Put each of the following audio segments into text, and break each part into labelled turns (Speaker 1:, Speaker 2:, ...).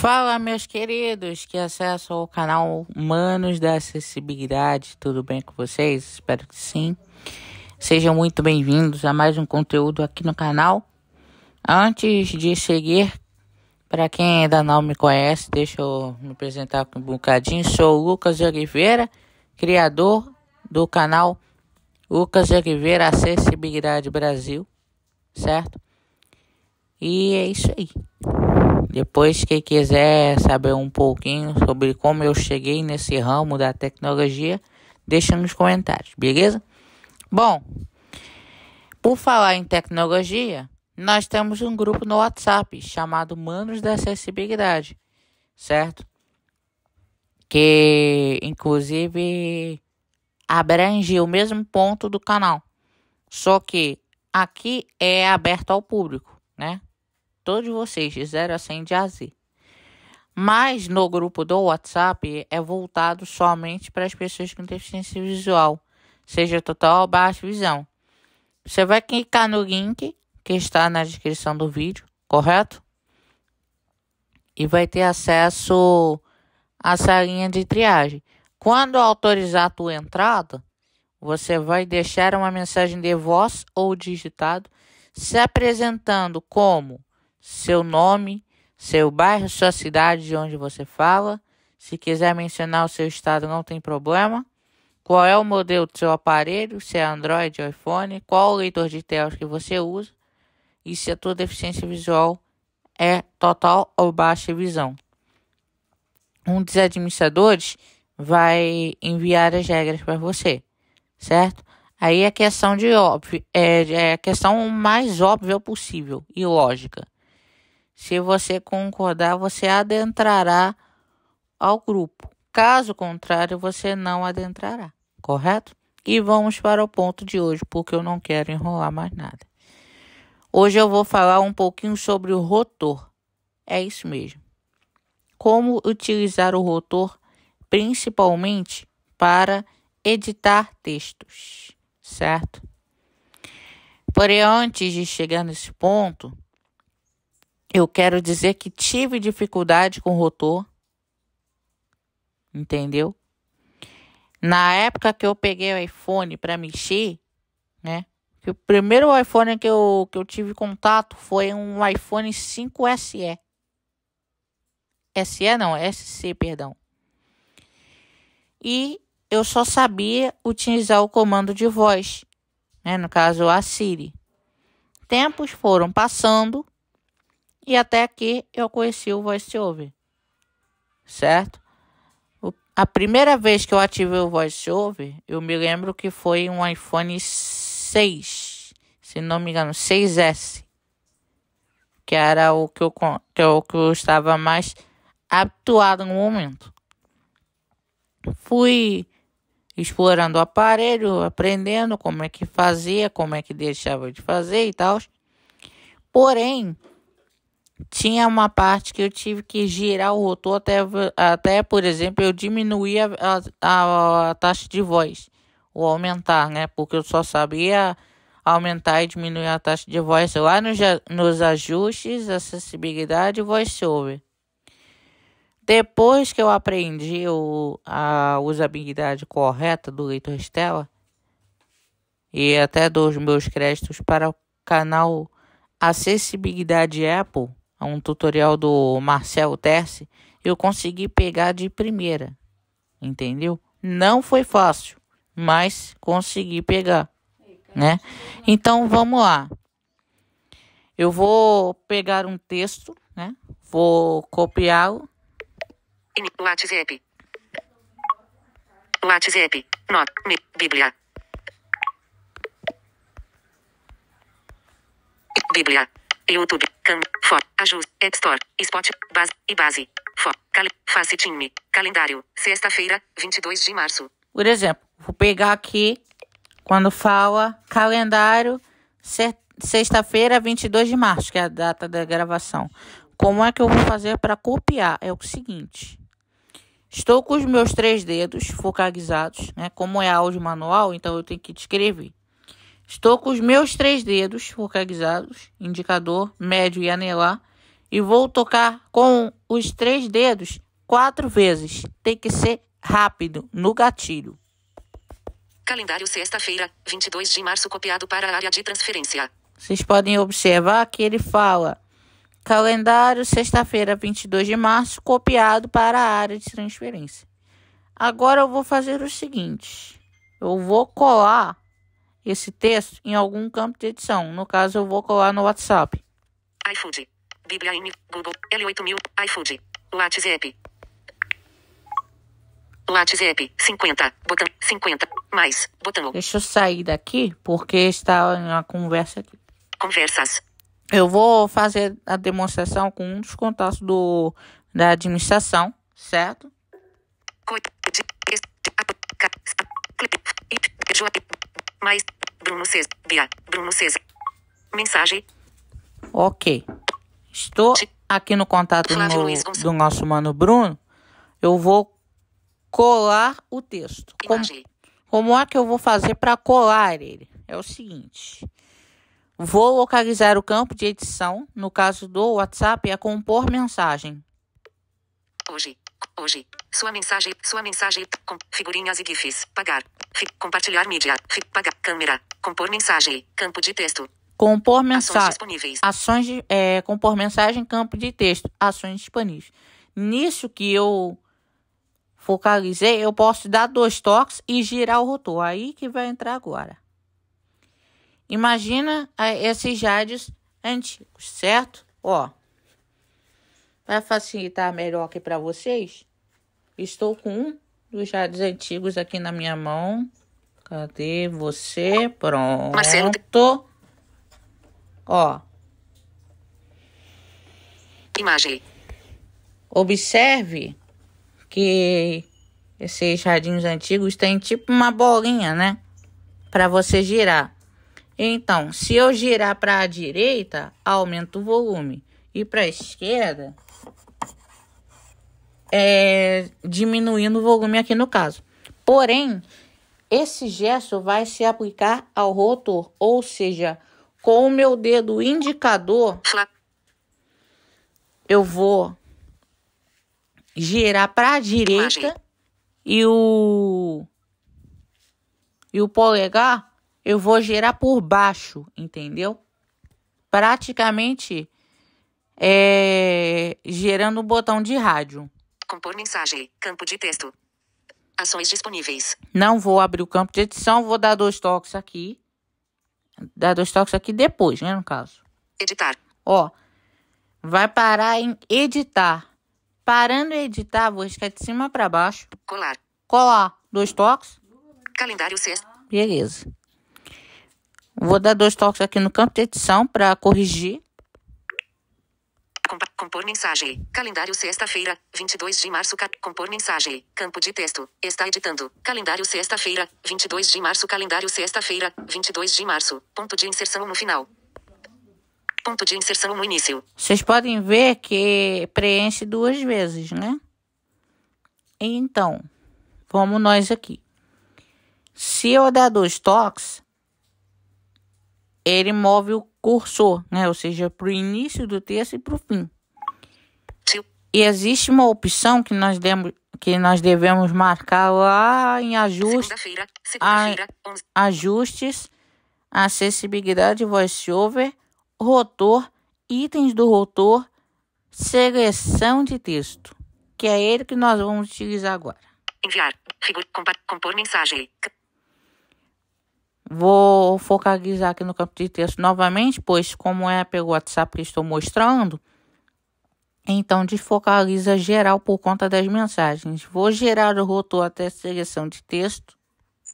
Speaker 1: Fala, meus queridos que acessam o canal Manos da Acessibilidade, tudo bem com vocês? Espero que sim. Sejam muito bem-vindos a mais um conteúdo aqui no canal. Antes de seguir, para quem ainda não me conhece, deixa eu me apresentar um bocadinho. Sou Lucas Oliveira, criador do canal Lucas Oliveira Acessibilidade Brasil, certo? E é isso aí. Depois, quem quiser saber um pouquinho sobre como eu cheguei nesse ramo da tecnologia, deixa nos comentários, beleza? Bom, por falar em tecnologia, nós temos um grupo no WhatsApp chamado Manos da Acessibilidade, certo? Que inclusive abrange o mesmo ponto do canal, só que aqui é aberto ao público, né? todos vocês, de 0 a 100 de AZ. Mas no grupo do WhatsApp é voltado somente para as pessoas com deficiência visual, seja total ou baixa visão. Você vai clicar no link que está na descrição do vídeo, correto? E vai ter acesso à salinha de triagem. Quando autorizar a tua entrada, você vai deixar uma mensagem de voz ou digitado se apresentando como seu nome, seu bairro, sua cidade de onde você fala. Se quiser mencionar o seu estado, não tem problema. Qual é o modelo do seu aparelho, se é Android ou iPhone, qual o leitor de telas que você usa e se a tua deficiência visual é total ou baixa visão. Um dos administradores vai enviar as regras para você, certo? Aí é questão de óbvio, é, é a questão mais óbvia possível e lógica. Se você concordar, você adentrará ao grupo. Caso contrário, você não adentrará, correto? E vamos para o ponto de hoje, porque eu não quero enrolar mais nada. Hoje eu vou falar um pouquinho sobre o rotor. É isso mesmo. Como utilizar o rotor, principalmente para editar textos, certo? Porém, antes de chegar nesse ponto, eu quero dizer que tive dificuldade com o rotor. Entendeu? Na época que eu peguei o iPhone para mexer, né? Que o primeiro iPhone que eu, que eu tive contato foi um iPhone 5 SE. SE não, SC, perdão. E eu só sabia utilizar o comando de voz, né? no caso a Siri. Tempos foram passando e até aqui eu conheci o VoiceOver, certo? A primeira vez que eu ativei o VoiceOver, eu me lembro que foi um iPhone 6, se não me engano, 6S, que era o que eu, que eu, é que eu estava mais habituado no momento. Fui explorando o aparelho, aprendendo como é que fazia, como é que deixava de fazer e tal. Porém, tinha uma parte que eu tive que girar o rotor até, até por exemplo, eu diminuir a, a, a taxa de voz. Ou aumentar, né? Porque eu só sabia aumentar e diminuir a taxa de voz lá nos, nos ajustes, acessibilidade e voiceover. Depois que eu aprendi o, a usabilidade correta do leitor Stella, e até dos meus créditos para o canal Acessibilidade Apple, um tutorial do Marcelo Terce, eu consegui pegar de primeira. Entendeu? Não foi fácil, mas consegui pegar, né? Então vamos lá. Eu vou pegar um texto, né? Vou copiá-lo.
Speaker 2: WhatsApp. WhatsApp. Not, me. Bíblia. Bíblia. YouTube, Cam, For, Ajus, App Store, Spot, Base, e Base, For, cal, Face Time, Calendário, sexta-feira, 22 de março.
Speaker 1: Por exemplo, vou pegar aqui, quando fala calendário, sexta-feira, 22 de março, que é a data da gravação. Como é que eu vou fazer para copiar? É o seguinte. Estou com os meus três dedos focalizados, né? Como é áudio manual, então eu tenho que escrever. Estou com os meus três dedos focalizados, indicador, médio e anelar, e vou tocar com os três dedos quatro vezes. Tem que ser rápido, no gatilho.
Speaker 2: Calendário sexta-feira, 22 de março, copiado para a área de transferência.
Speaker 1: Vocês podem observar que ele fala calendário sexta-feira, 22 de março, copiado para a área de transferência. Agora eu vou fazer o seguinte: eu vou colar esse texto em algum campo de edição. No caso, eu vou colar no WhatsApp.
Speaker 2: iFood. Bíblia M, Google, L8000, iFood. WhatsApp. WhatsApp, 50, botão,
Speaker 1: 50, mais, botão. Deixa eu sair daqui, porque está em uma conversa aqui.
Speaker 2: Conversas.
Speaker 1: Eu vou fazer a demonstração com um dos contatos do, da administração, certo? Coit
Speaker 2: Mais Bruno César. Bia. Bruno César.
Speaker 1: Mensagem. Ok. Estou aqui no contato do nosso mano Bruno. Eu vou colar o texto. Como, como é que eu vou fazer para colar ele? É o seguinte. Vou localizar o campo de edição, no caso do WhatsApp, é compor mensagem.
Speaker 2: Hoje, Hoje. Sua mensagem. Sua mensagem. Com figurinhas e GIFs. Pagar. Fi, compartilhar mídia. Fi, pagar. Câmera. Compor mensagem. Campo de texto.
Speaker 1: Compor mensagem. Ações disponíveis. Ações. De, é, compor mensagem. Campo de texto. Ações disponíveis. Nisso que eu focalizei, eu posso dar dois toques e girar o rotor. Aí que vai entrar agora. Imagina é, esses jades antigos, certo? Ó. vai facilitar melhor aqui para vocês, Estou com um dos jardos antigos aqui na minha mão. Cadê você? Pronto. Marcelo. Ó. Imagem. Observe que esses jardins antigos têm tipo uma bolinha, né? Para você girar. Então, se eu girar para a direita, aumenta o volume. E para a esquerda, é, diminuindo o volume aqui no caso. Porém, esse gesto vai se aplicar ao rotor, ou seja, com o meu dedo indicador, eu vou girar para a direita e o e o polegar eu vou girar por baixo, entendeu? Praticamente é, gerando o botão de rádio.
Speaker 2: Compor mensagem. Campo de texto. Ações disponíveis.
Speaker 1: Não vou abrir o campo de edição, vou dar dois toques aqui. Dar dois toques aqui depois, né, no caso. Editar. Ó, vai parar em editar. Parando em editar, vou riscar de cima para baixo. Colar. Colar. Dois toques.
Speaker 2: Calendário sexto.
Speaker 1: Beleza. Vou dar dois toques aqui no campo de edição para corrigir
Speaker 2: compor mensagem. Calendário sexta-feira, 22 de março. compor mensagem. Campo de texto. Está editando. Calendário sexta-feira, 22 de março. Calendário sexta-feira, 22 de março. Ponto de inserção no final. Ponto de inserção no início.
Speaker 1: Vocês podem ver que preenche duas vezes, né? Então, vamos nós aqui. Se eu dar dois toques, ele move o cursor, né? ou seja, para o início do texto e para o fim. E existe uma opção que nós, demos, que nós devemos marcar lá em ajuste, segunda -feira, segunda -feira, ajustes, acessibilidade voiceover, rotor, itens do rotor, seleção de texto, que é ele que nós vamos utilizar agora. Enviar, compor mensagem, Vou focalizar aqui no campo de texto novamente, pois como é pelo WhatsApp que estou mostrando, então desfocaliza geral por conta das mensagens. Vou gerar o rotor até seleção de texto.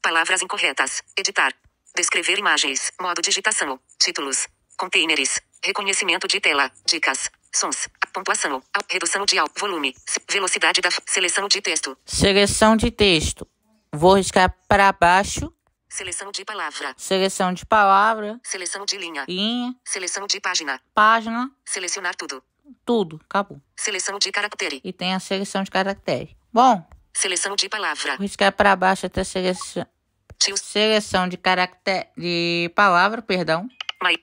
Speaker 2: Palavras incorretas. Editar. Descrever imagens. Modo digitação. Títulos. Containers. Reconhecimento de tela. Dicas. Sons. Pontuação. Redução de alto volume. Velocidade da seleção de texto.
Speaker 1: Seleção de texto. Vou riscar para baixo
Speaker 2: Seleção de palavra. Seleção
Speaker 1: de palavra. Seleção de linha. Linha.
Speaker 2: Seleção de página. Página. Selecionar tudo.
Speaker 1: Tudo. Acabou.
Speaker 2: Seleção de caractere.
Speaker 1: E tem a seleção de caractere. Bom.
Speaker 2: Seleção de palavra.
Speaker 1: Riscar para baixo até seleção. Tios. Seleção de caractere. De palavra, perdão.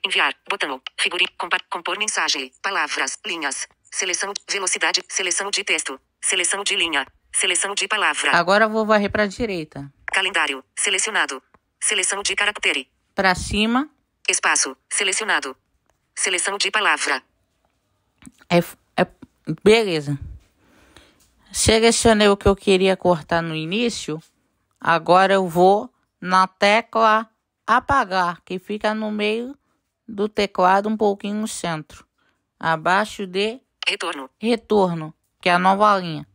Speaker 2: enviar, botão, figurinha, compor mensagem, palavras, linhas, seleção, velocidade, seleção de texto, seleção de linha, seleção de palavra. Agora
Speaker 1: eu vou varrer para a direita.
Speaker 2: Calendário, selecionado, Seleção de caractere.
Speaker 1: Para cima.
Speaker 2: Espaço. Selecionado. Seleção de palavra.
Speaker 1: É, é, beleza. Selecionei o que eu queria cortar no início. Agora eu vou na tecla apagar, que fica no meio do teclado, um pouquinho no centro. Abaixo de retorno. Retorno, que é a nova linha.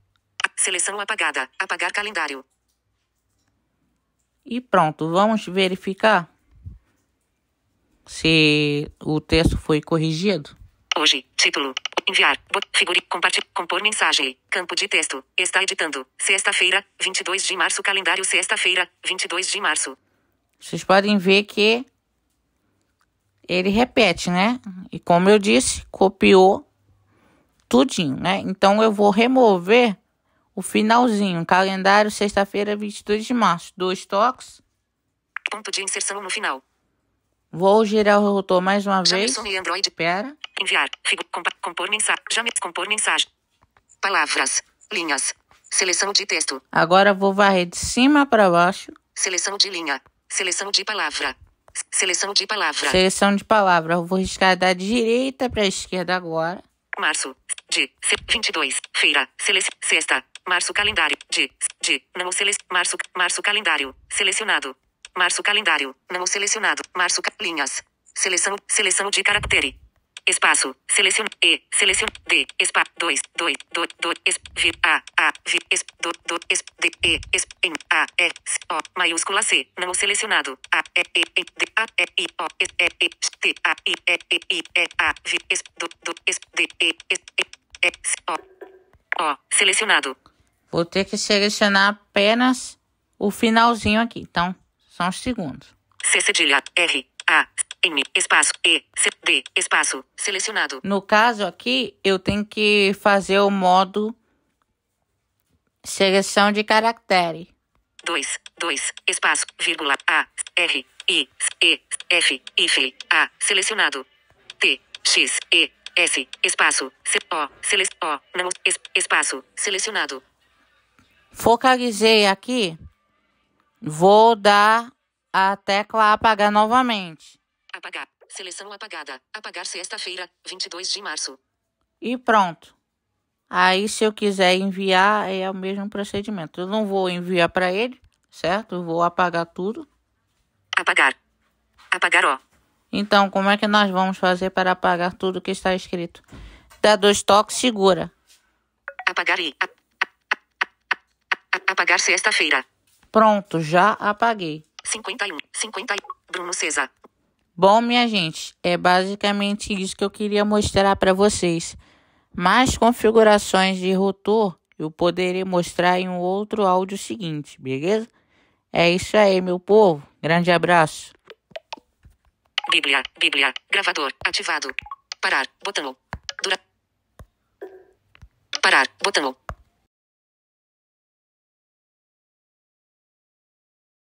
Speaker 2: Seleção apagada. Apagar calendário.
Speaker 1: E pronto, vamos verificar se o texto foi corrigido.
Speaker 2: Hoje, título, enviar, figure, compartilhar, compor mensagem, campo de texto, está editando, sexta-feira, 22 de março, calendário sexta-feira, 22 de março.
Speaker 1: Vocês podem ver que ele repete, né? E como eu disse, copiou tudinho, né? Então eu vou remover o finalzinho, calendário, sexta-feira, 22 de março. Dois toques.
Speaker 2: Ponto de inserção no final.
Speaker 1: Vou girar o rotor mais uma Jamerson vez.
Speaker 2: E Android. Pera. Enviar. Figo, compa, compor mensagem. Jamerson, compor mensagem. Palavras. Linhas. Seleção de texto.
Speaker 1: Agora vou varrer de cima para baixo.
Speaker 2: Seleção de linha. Seleção de palavra. Seleção de palavra. Seleção
Speaker 1: de palavra. Eu vou riscar da direita para a esquerda agora.
Speaker 2: Março. De. 22. Feira. Seleção. Sexta. Março calendário. De. De. Não sele... Março. Março calendário. Selecionado. Março calendário. Não selecionado. Março ca... linhas. Seleção. Seleção de caractere. Espaço. Selecione. E. Selecione. D. Espaço. 2. 2. 2. 2. v A. A. v Es. Do. Do. Es. D. E. Es. N. A. E. O. Maiúscula C. Não selecionado. A. E. E. E. D. A. E. I. O. S. E. E. T. A. I. E. E. I. E. A. v Es. Do. Do. Es. D. E. Es. E. S. O. O. Selecionado.
Speaker 1: Vou ter que selecionar apenas o finalzinho aqui. Então, são os segundos.
Speaker 2: C cedilha R A M espaço E C D espaço selecionado.
Speaker 1: No caso aqui, eu tenho que fazer o modo seleção de caractere.
Speaker 2: 2 2 espaço vírgula A R I E F I A selecionado. T X E S espaço C O seleção O não es, espaço selecionado.
Speaker 1: Focalizei aqui. Vou dar a tecla apagar novamente.
Speaker 2: Apagar. Seleção apagada. Apagar sexta-feira, 22 de março.
Speaker 1: E pronto. Aí, se eu quiser enviar, é o mesmo procedimento. Eu não vou enviar para ele, certo? Eu vou apagar tudo. Apagar. Apagar, ó. Então, como é que nós vamos fazer para apagar tudo que está escrito? Dá dois toques, segura.
Speaker 2: Apagar e apagar sexta-feira.
Speaker 1: Pronto, já apaguei.
Speaker 2: 51, 50, Bruno César.
Speaker 1: Bom, minha gente, é basicamente isso que eu queria mostrar para vocês. Mais configurações de rotor eu poderei mostrar em um outro áudio seguinte, beleza? É isso aí, meu povo. Grande abraço.
Speaker 2: Bíblia, Bíblia, gravador ativado. Parar, botão. Dura... Parar, botão.